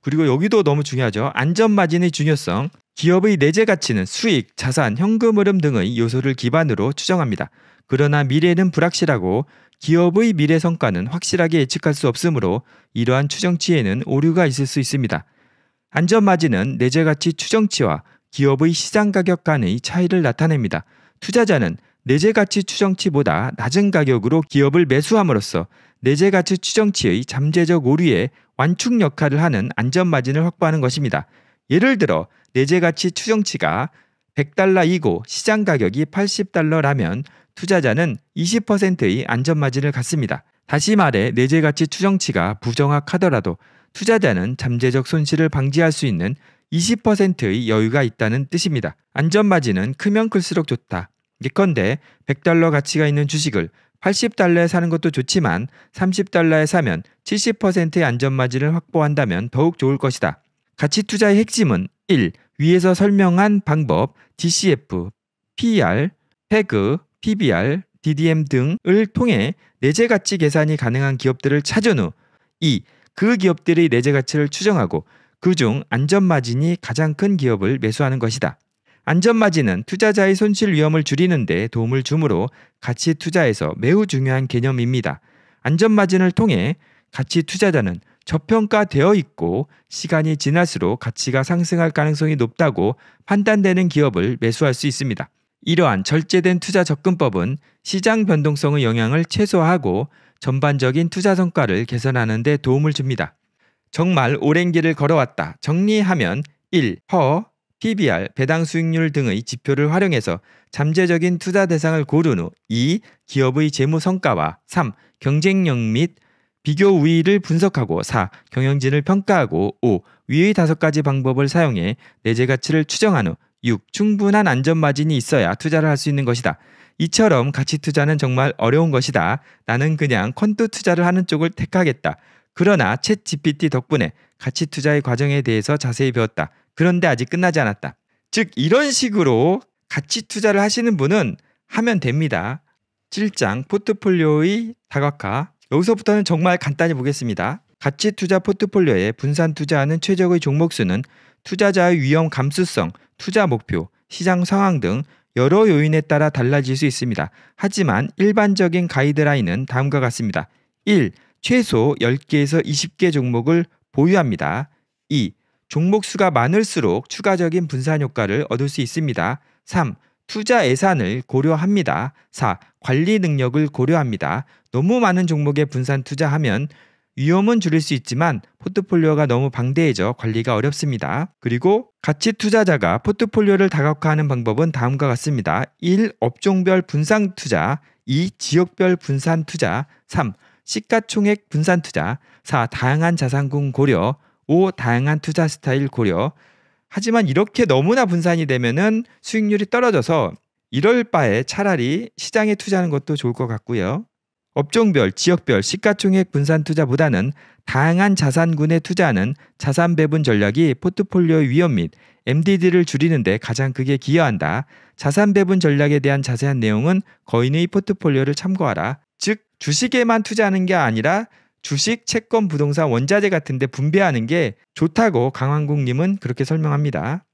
A: 그리고 여기도 너무 중요하죠. 안전마진의 중요성, 기업의 내재 가치는 수익, 자산, 현금 흐름 등의 요소를 기반으로 추정합니다. 그러나 미래는 불확실하고 기업의 미래 성과는 확실하게 예측할 수 없으므로 이러한 추정치에는 오류가 있을 수 있습니다. 안전마진은 내재 가치 추정치와 기업의 시장 가격 간의 차이를 나타냅니다. 투자자는 내재 가치 추정치보다 낮은 가격으로 기업을 매수함으로써 내재 가치 추정치의 잠재적 오류에 완충 역할을 하는 안전마진을 확보하는 것입니다. 예를 들어 내재 가치 추정치가 100달러이고 시장 가격이 80달러라면 투자자는 20%의 안전마진을 갖습니다. 다시 말해 내재 가치 추정치가 부정확하더라도 투자자는 잠재적 손실을 방지할 수 있는 20%의 여유가 있다는 뜻입니다. 안전마진은 크면 클수록 좋다. 예컨대 100달러 가치가 있는 주식을 80달러에 사는 것도 좋지만 30달러에 사면 70%의 안전마진을 확보한다면 더욱 좋을 것이다. 가치 투자의 핵심은 1. 위에서 설명한 방법 DCF, PR, PEG, PBR, DDM 등을 통해 내재 가치 계산이 가능한 기업들을 찾은 후 2. 그 기업들의 내재 가치를 추정하고 그 중 안전 마진이 가장 큰 기업을 매수하는 것이다. 안전 마진은 투자자의 손실 위험을 줄이는 데 도움을 주므로 가치 투자에서 매우 중요한 개념입니다. 안전 마진을 통해 가치 투자자는 저평가되어 있고 시간이 지날수록 가치가 상승할 가능성이 높다고 판단되는 기업을 매수할 수 있습니다. 이러한 절제된 투자 접근법은 시장 변동성의 영향을 최소화하고 전반적인 투자 성과를 개선하는 데 도움을 줍니다. 정말 오랜 길을 걸어왔다. 정리하면 1. 허, PBR, 배당 수익률 등의 지표를 활용해서 잠재적인 투자 대상을 고른 후 2. 기업의 재무 성과와 3. 경쟁력 및 비교 우위를 분석하고 4. 경영진을 평가하고 5. 위의 다섯 가지 방법을 사용해 내재 가치를 추정한 후 6. 충분한 안전 마진이 있어야 투자를 할 수 있는 것이다. 이처럼 가치 투자는 정말 어려운 것이다. 나는 그냥 컨트 투자를 하는 쪽을 택하겠다. 그러나 챗 GPT 덕분에 가치 투자의 과정에 대해서 자세히 배웠다. 그런데 아직 끝나지 않았다. 즉 이런 식으로 가치 투자를 하시는 분은 하면 됩니다. 7장 포트폴리오의 다각화 여기서부터는 정말 간단히 보겠습니다. 가치 투자 포트폴리오에 분산 투자하는 최적의 종목 수는 투자자의 위험 감수성, 투자 목표, 시장 상황 등 여러 요인에 따라 달라질 수 있습니다. 하지만 일반적인 가이드라인은 다음과 같습니다. 1. 최소 10개에서 20개 종목을 보유합니다. 2. 종목 수가 많을수록 추가적인 분산 효과를 얻을 수 있습니다. 3. 투자 예산을 고려합니다. 4. 관리 능력을 고려합니다. 너무 많은 종목에 분산 투자하면 위험은 줄일 수 있지만 포트폴리오가 너무 방대해져 관리가 어렵습니다. 그리고 가치 투자자가 포트폴리오를 다각화하는 방법은 다음과 같습니다. 1. 업종별 분산 투자 2. 지역별 분산 투자 3. 시가총액 분산 투자 4. 다양한 자산군 고려 5. 다양한 투자 스타일 고려 하지만 이렇게 너무나 분산이 되면 수익률이 떨어져서 이럴 바에 차라리 시장에 투자하는 것도 좋을 것 같고요. 업종별, 지역별, 시가총액 분산 투자보다는 다양한 자산군에 투자하는 자산 배분 전략이 포트폴리오의 위험 및 MDD를 줄이는 데 가장 크게 기여한다. 자산 배분 전략에 대한 자세한 내용은 거인의 포트폴리오를 참고하라. 즉 주식에만 투자하는 게 아니라 주식, 채권, 부동산, 원자재 같은 데 분배하는 게 좋다고 강한국 님은 그렇게 설명합니다.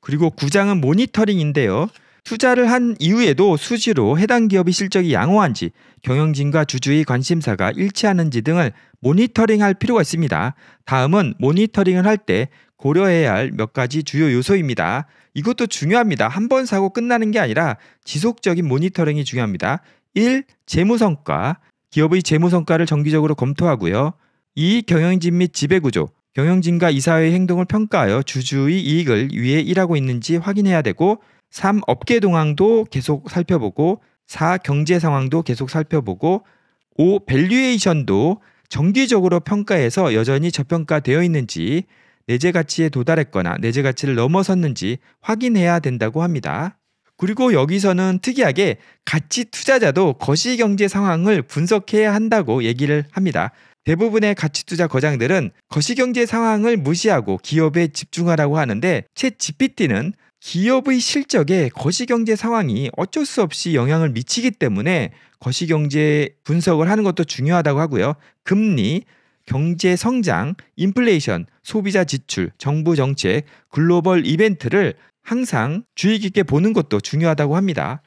A: 그리고 9장은 모니터링인데요. 투자를 한 이후에도 수시로 해당 기업이 실적이 양호한지 경영진과 주주의 관심사가 일치하는지 등을 모니터링할 필요가 있습니다. 다음은 모니터링을 할 때 고려해야 할 몇 가지 주요 요소입니다. 이것도 중요합니다. 한 번 사고 끝나는 게 아니라 지속적인 모니터링이 중요합니다. 1. 재무성과 기업의 재무성과를 정기적으로 검토하고요. 2. 경영진 및 지배구조 경영진과 이사회의 행동을 평가하여 주주의 이익을 위해 일하고 있는지 확인해야 되고 3. 업계 동향도 계속 살펴보고 4. 경제 상황도 계속 살펴보고 5. 밸류에이션도 정기적으로 평가해서 여전히 저평가되어 있는지 내재 가치에 도달했거나 내재 가치를 넘어섰는지 확인해야 된다고 합니다. 그리고 여기서는 특이하게 가치 투자자도 거시 경제 상황을 분석해야 한다고 얘기를 합니다. 대부분의 가치 투자 거장들은 거시 경제 상황을 무시하고 기업에 집중하라고 하는데 채 GPT는 기업의 실적에 거시경제 상황이 어쩔 수 없이 영향을 미치기 때문에 거시경제 분석을 하는 것도 중요하다고 하고요. 금리, 경제 성장, 인플레이션, 소비자 지출, 정부 정책, 글로벌 이벤트를 항상 주의 깊게 보는 것도 중요하다고 합니다.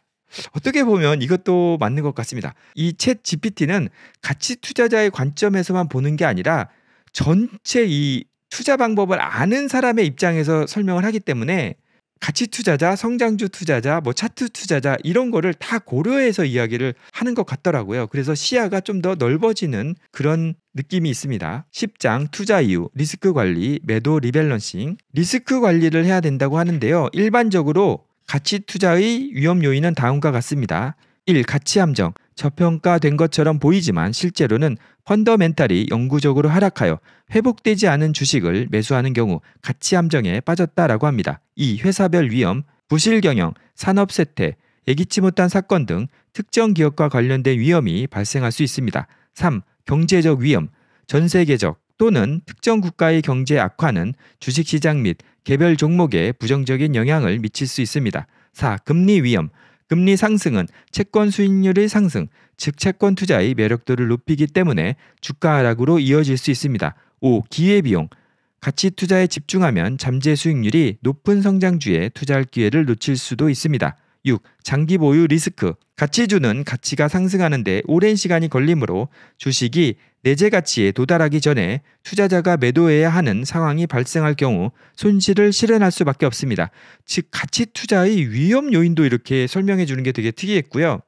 A: 어떻게 보면 이것도 맞는 것 같습니다. 이 챗 GPT는 가치 투자자의 관점에서만 보는 게 아니라 전체 이 투자 방법을 아는 사람의 입장에서 설명을 하기 때문에 가치 투자자, 성장주 투자자, 뭐 차트 투자자 이런 거를 다 고려해서 이야기를 하는 것 같더라고요. 그래서 시야가 좀 더 넓어지는 그런 느낌이 있습니다. 10장 투자 이유, 리스크 관리, 매도 리밸런싱. 리스크 관리를 해야 된다고 하는데요. 일반적으로 가치 투자의 위험 요인은 다음과 같습니다. 1. 가치함정. 저평가된 것처럼 보이지만 실제로는 펀더멘탈이 영구적으로 하락하여 회복되지 않은 주식을 매수하는 경우 가치함정에 빠졌다라고 합니다. 2. 회사별 위험, 부실 경영, 산업 세태, 예기치 못한 사건 등 특정 기업과 관련된 위험이 발생할 수 있습니다. 3. 경제적 위험, 전 세계적 또는 특정 국가의 경제 악화는 주식시장 및 개별 종목에 부정적인 영향을 미칠 수 있습니다. 4. 금리 위험, 금리 상승은 채권 수익률의 상승, 즉 채권 투자의 매력도를 높이기 때문에 주가 하락으로 이어질 수 있습니다. 5. 기회 비용. 가치 투자에 집중하면 잠재 수익률이 높은 성장주에 투자할 기회를 놓칠 수도 있습니다. 6. 장기 보유 리스크. 가치주는 가치가 상승하는데 오랜 시간이 걸리므로 주식이 내재 가치에 도달하기 전에 투자자가 매도해야 하는 상황이 발생할 경우 손실을 실현할 수밖에 없습니다. 즉 가치 투자의 위험 요인도 이렇게 설명해 주는 게 되게 특이했고요.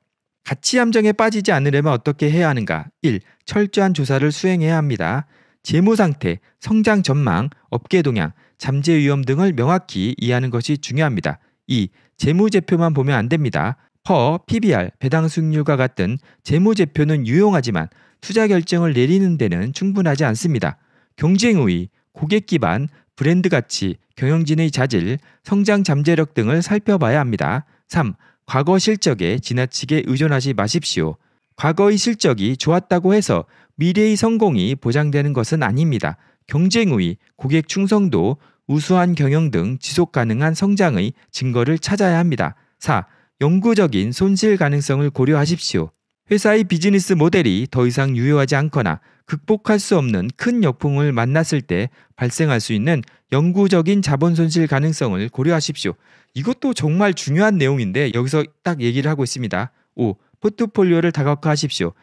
A: 가치 함정에 빠지지 않으려면 어떻게 해야 하는가? 1. 철저한 조사를 수행해야 합니다. 재무 상태, 성장 전망, 업계 동향, 잠재 위험 등을 명확히 이해하는 것이 중요합니다. 2. 재무제표만 보면 안 됩니다. 퍼, PBR, 배당수익률과 같은 재무제표는 유용하지만 투자 결정을 내리는 데는 충분하지 않습니다. 경쟁의, 고객 기반, 브랜드 가치, 경영진의 자질, 성장 잠재력 등을 살펴봐야 합니다. 3. 과거 실적에 지나치게 의존하지 마십시오. 과거의 실적이 좋았다고 해서 미래의 성공이 보장되는 것은 아닙니다. 경쟁의, 고객 충성도, 우수한 경영 등 지속 가능한 성장의 증거를 찾아야 합니다. 4. 영구적인 손실 가능성을 고려하십시오. 회사의 비즈니스 모델이 더 이상 유효하지 않거나 극복할 수 없는 큰 역풍을 만났을 때 발생할 수 있는 영구적인 자본 손실 가능성을 고려하십시오. 이것도 정말 중요한 내용인데 여기서 딱 얘기를 하고 있습니다. 5. 포트폴리오를 다각화하십시오.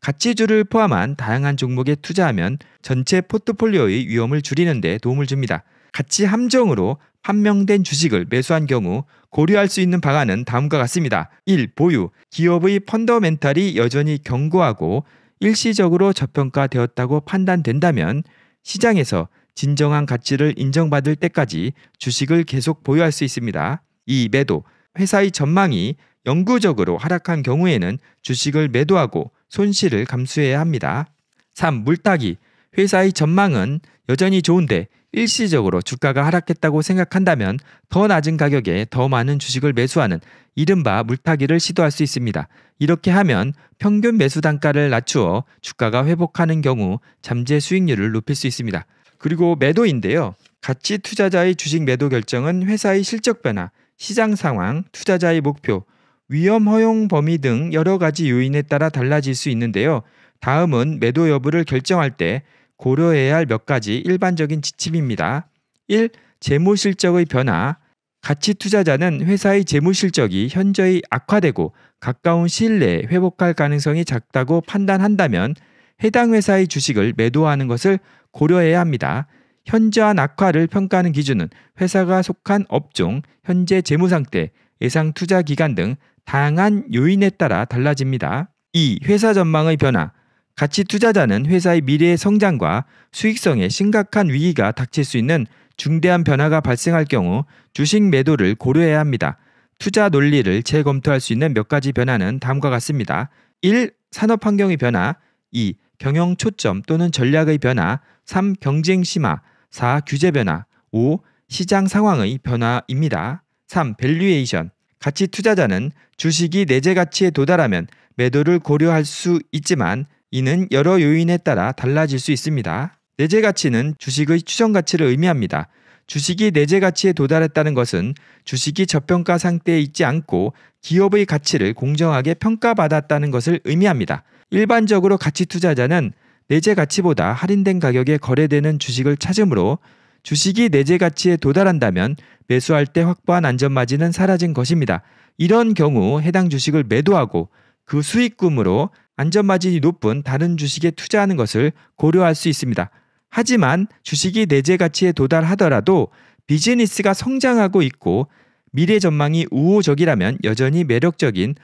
A: 가치주를 포함한 다양한 종목에 투자하면 전체 포트폴리오의 위험을 줄이는 데 도움을 줍니다. 같이 함정으로 판명된 주식을 매수한 경우 고려할 수 있는 방안은 다음과 같습니다. 1. 보유. 기업의 펀더멘탈이 여전히 견고하고 일시적으로 저평가되었다고 판단된다면 시장에서 진정한 가치를 인정받을 때까지 주식을 계속 보유할 수 있습니다. 2. 매도. 회사의 전망이 영구적으로 하락한 경우에는 주식을 매도하고 손실을 감수해야 합니다. 3. 물타기. 회사의 전망은 여전히 좋은데 일시적으로 주가가 하락했다고 생각한다면 더 낮은 가격에 더 많은 주식을 매수하는 이른바 물타기를 시도할 수 있습니다. 이렇게 하면 평균 매수 단가를 낮추어 주가가 회복하는 경우 잠재 수익률을 높일 수 있습니다. 그리고 매도인데요. 가치 투자자의 주식 매도 결정은 회사의 실적 변화, 시장 상황, 투자자의 목표, 위험 허용 범위 등 여러 가지 요인에 따라 달라질 수 있는데요. 다음은 매도 여부를 결정할 때 고려해야 할 몇 가지 일반적인 지침입니다. 1. 재무 실적의 변화. 가치 투자자는 회사의 재무 실적이 현저히 악화되고 가까운 시일 내에 회복할 가능성이 작다고 판단한다면 해당 회사의 주식을 매도하는 것을 고려해야 합니다. 현저한 악화를 평가하는 기준은 회사가 속한 업종, 현재 재무 상태, 예상 투자 기간 등 다양한 요인에 따라 달라집니다. 2. 회사 전망의 변화. 가치 투자자는 회사의 미래의 성장과 수익성에 심각한 위기가 닥칠 수 있는 중대한 변화가 발생할 경우 주식 매도를 고려해야 합니다. 투자 논리를 재검토할 수 있는 몇 가지 변화는 다음과 같습니다. 1. 산업 환경의 변화 2. 경영 초점 또는 전략의 변화 3. 경쟁 심화 4. 규제 변화 5. 시장 상황의 변화입니다. 3. 밸류에이션 가치 투자자는 주식이 내재 가치에 도달하면 매도를 고려할 수 있지만 이는 여러 요인에 따라 달라질 수 있습니다. 내재 가치는 주식의 추정 가치를 의미합니다. 주식이 내재 가치에 도달했다는 것은 주식이 저평가 상태에 있지 않고 기업의 가치를 공정하게 평가받았다는 것을 의미합니다. 일반적으로 가치 투자자는 내재 가치보다 할인된 가격에 거래되는 주식을 찾으므로 주식이 내재 가치에 도달한다면 매수할 때 확보한 안전 마진은 사라진 것입니다. 이런 경우 해당 주식을 매도하고 그 수익금으로 안전마진이 높은 다른 주식에 투자하는 것을 고려할 수 있습니다. 하지만 주식이 내재 가치에 도달하더라도 비즈니스가 성장하고 있고 미래 전망이 우호적이라면 여전히 매력적인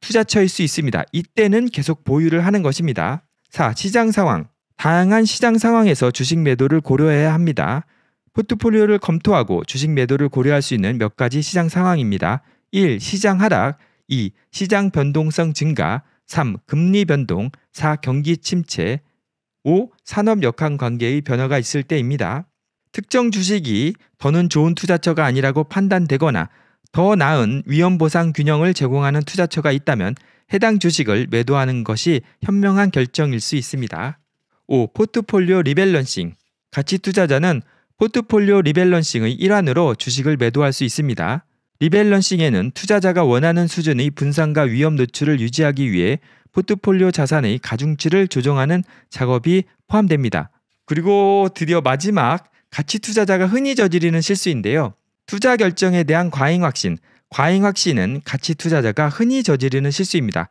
A: 투자처일 수 있습니다. 이때는 계속 보유를 하는 것입니다. 4. 시장 상황. 다양한 시장 상황에서 주식 매도를 고려해야 합니다. 포트폴리오를 검토하고 주식 매도를 고려할 수 있는 몇 가지 시장 상황입니다. 1. 시장 하락. 2. 시장 변동성 증가 3. 금리 변동 4. 경기 침체 5. 산업 역학 관계의 변화가 있을 때입니다. 특정 주식이 더는 좋은 투자처가 아니라고 판단되거나 더 나은 위험 보상 균형을 제공하는 투자처가 있다면 해당 주식을 매도하는 것이 현명한 결정일 수 있습니다. 5. 포트폴리오 리밸런싱. 가치 투자자는 포트폴리오 리밸런싱의 일환으로 주식을 매도할 수 있습니다. 리밸런싱에는 투자자가 원하는 수준의 분산과 위험 노출을 유지하기 위해 포트폴리오 자산의 가중치를 조정하는 작업이 포함됩니다. 그리고 드디어 마지막 가치 투자자가 흔히 저지르는 실수인데요. 투자 결정에 대한 과잉 확신. 과잉 확신은 가치 투자자가 흔히 저지르는 실수입니다.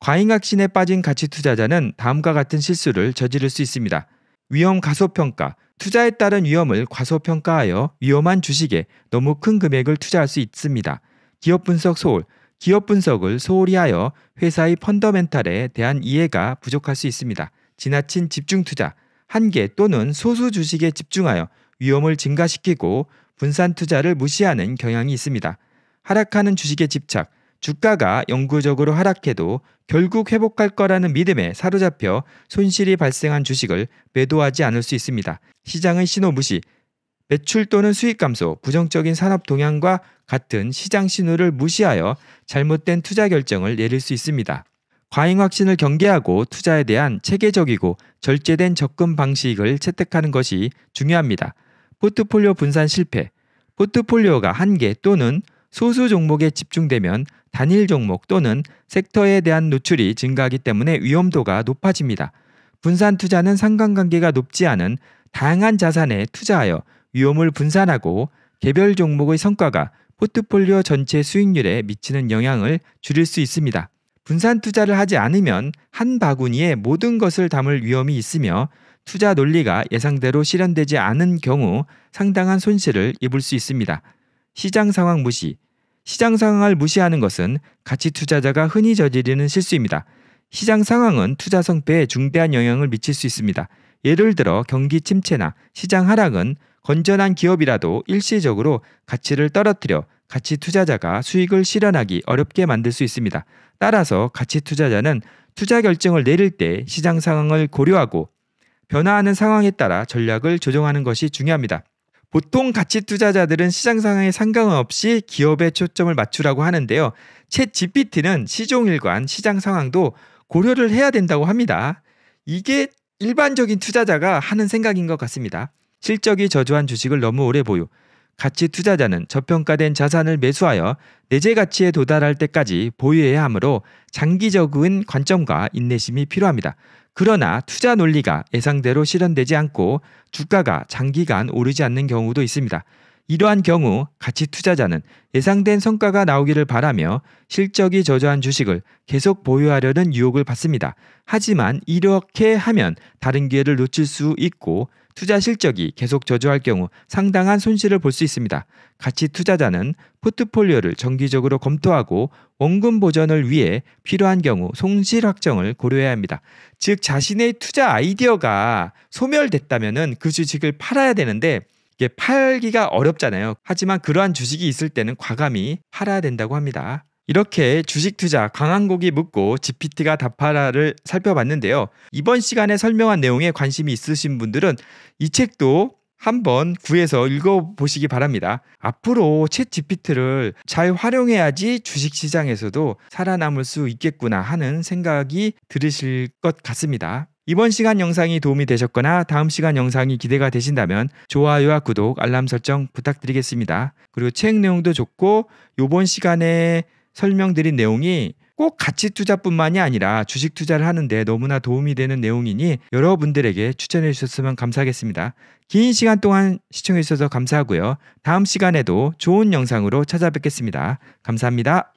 A: 과잉 확신에 빠진 가치 투자자는 다음과 같은 실수를 저지를 수 있습니다. 위험 가소평가, 투자에 따른 위험을 과소평가하여 위험한 주식에 너무 큰 금액을 투자할 수 있습니다. 기업 분석 소홀, 기업 분석을 소홀히 하여 회사의 펀더멘탈에 대한 이해가 부족할 수 있습니다. 지나친 집중 투자, 한 개 또는 소수 주식에 집중하여 위험을 증가시키고 분산 투자를 무시하는 경향이 있습니다. 하락하는 주식에 집착, 주가가 영구적으로 하락해도 결국 회복할 거라는 믿음에 사로잡혀 손실이 발생한 주식을 매도하지 않을 수 있습니다. 시장의 신호 무시, 매출 또는 수익 감소, 부정적인 산업 동향과 같은 시장 신호를 무시하여 잘못된 투자 결정을 내릴 수 있습니다. 과잉 확신을 경계하고 투자에 대한 체계적이고 절제된 접근 방식을 채택하는 것이 중요합니다. 포트폴리오 분산 실패. 포트폴리오가 한 개 또는 소수 종목에 집중되면 단일 종목 또는 섹터에 대한 노출이 증가하기 때문에 위험도가 높아집니다. 분산 투자는 상관관계가 높지 않은 다양한 자산에 투자하여 위험을 분산하고 개별 종목의 성과가 포트폴리오 전체 수익률에 미치는 영향을 줄일 수 있습니다. 분산 투자를 하지 않으면 한 바구니에 모든 것을 담을 위험이 있으며 투자 논리가 예상대로 실현되지 않은 경우 상당한 손실을 입을 수 있습니다. 시장 상황 무시, 시장 상황을 무시하는 것은 가치 투자자가 흔히 저지르는 실수입니다. 시장 상황은 투자 성패에 중대한 영향을 미칠 수 있습니다. 예를 들어 경기 침체나 시장 하락은 건전한 기업이라도 일시적으로 가치를 떨어뜨려 가치 투자자가 수익을 실현하기 어렵게 만들 수 있습니다. 따라서 가치 투자자는 투자 결정을 내릴 때 시장 상황을 고려하고 변화하는 상황에 따라 전략을 조정하는 것이 중요합니다. 보통 가치 투자자들은 시장 상황에 상관없이 기업에 초점을 맞추라고 하는데요. 챗 GPT는 시종일관 시장 상황도 고려를 해야 된다고 합니다. 이게 일반적인 투자자가 하는 생각인 것 같습니다. 실적이 저조한 주식을 너무 오래 보유. 가치 투자자는 저평가된 자산을 매수하여 내재 가치에 도달할 때까지 보유해야 하므로 장기적인 관점과 인내심이 필요합니다. 그러나 투자 논리가 예상대로 실현되지 않고 주가가 장기간 오르지 않는 경우도 있습니다. 이러한 경우 가치 투자자는 예상된 성과가 나오기를 바라며 실적이 저조한 주식을 계속 보유하려는 유혹을 받습니다. 하지만 이렇게 하면 다른 기회를 놓칠 수 있고 투자 실적이 계속 저조할 경우 상당한 손실을 볼 수 있습니다. 같이 투자자는 포트폴리오를 정기적으로 검토하고 원금 보전을 위해 필요한 경우 손실 확정을 고려해야 합니다. 즉 자신의 투자 아이디어가 소멸됐다면그 주식을 팔아야 되는데 이게 팔기가 어렵잖아요. 하지만 그러한 주식이 있을 때는 과감히 팔아야 된다고 합니다. 이렇게 주식 투자 강한곡이 묻고 GPT가 답하라를 살펴봤는데요. 이번 시간에 설명한 내용에 관심이 있으신 분들은 이 책도 한번 구해서 읽어보시기 바랍니다. 앞으로 챗 GPT를 잘 활용해야지 주식시장에서도 살아남을 수 있겠구나 하는 생각이 들으실 것 같습니다. 이번 시간 영상이 도움이 되셨거나 다음 시간 영상이 기대가 되신다면 좋아요와 구독, 알람 설정 부탁드리겠습니다. 그리고 책 내용도 좋고 이번 시간에 설명드린 내용이 꼭 가치 투자뿐만이 아니라 주식 투자를 하는데 너무나 도움이 되는 내용이니 여러분들에게 추천해 주셨으면 감사하겠습니다. 긴 시간 동안 시청해 주셔서 감사하고요. 다음 시간에도 좋은 영상으로 찾아뵙겠습니다. 감사합니다.